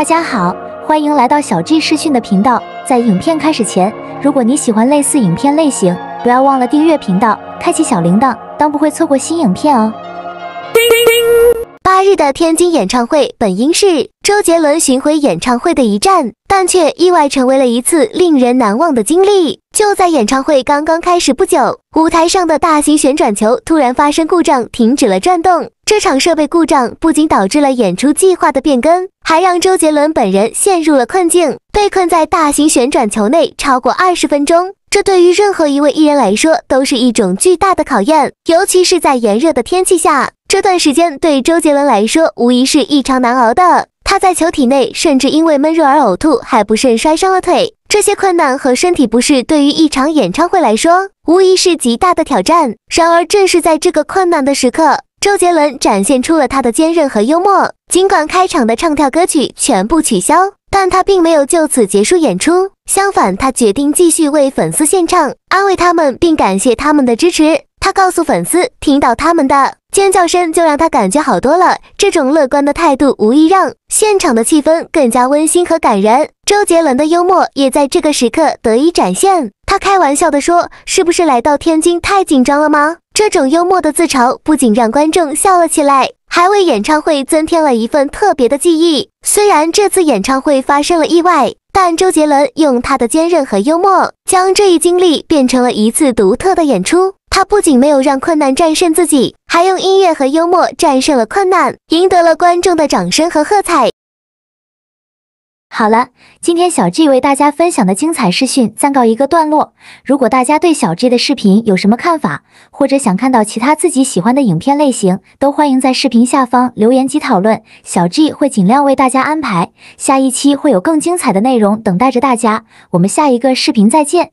大家好，欢迎来到小 G 视讯的频道。在影片开始前，如果你喜欢类似影片类型，不要忘了订阅频道，开启小铃铛，当不会错过新影片哦。八日的天津演唱会本应是周杰伦巡回演唱会的一站，但却意外成为了一次令人难忘的经历。就在演唱会刚刚开始不久，舞台上的大型旋转球突然发生故障，停止了转动。这场设备故障不仅导致了演出计划的变更，还让周杰伦本人陷入了困境，被困在大型旋转球内超过二十分钟。这对于任何一位艺人来说都是一种巨大的考验，尤其是在炎热的天气下。这段时间对周杰伦来说无疑是异常难熬的。他在球体内甚至因为闷热而呕吐，还不慎摔伤了腿。这些困难和身体不适，对于一场演唱会来说，无疑是极大的挑战。然而，正是在这个困难的时刻，周杰伦展现出了他的坚韧和幽默。尽管开场的唱跳歌曲全部取消，但他并没有就此结束演出。相反，他决定继续为粉丝献唱，安慰他们，并感谢他们的支持。他告诉粉丝，听到他们的尖叫声就让他感觉好多了。这种乐观的态度无疑让现场的气氛更加温馨和感人。周杰伦的幽默也在这个时刻得以展现。他开玩笑地说：“是不是来到天津太紧张了吗？”这种幽默的自嘲不仅让观众笑了起来，还为演唱会增添了一份特别的记忆。虽然这次演唱会发生了意外，但周杰伦用他的坚韧和幽默，将这一经历变成了一次独特的演出。他不仅没有让困难战胜自己，还用音乐和幽默战胜了困难，赢得了观众的掌声和喝彩。好了，今天小 G 为大家分享的精彩视讯暂告一个段落。如果大家对小 G 的视频有什么看法，或者想看到其他自己喜欢的影片类型，都欢迎在视频下方留言及讨论。小 G 会尽量为大家安排，下一期会有更精彩的内容等待着大家。我们下一个视频再见。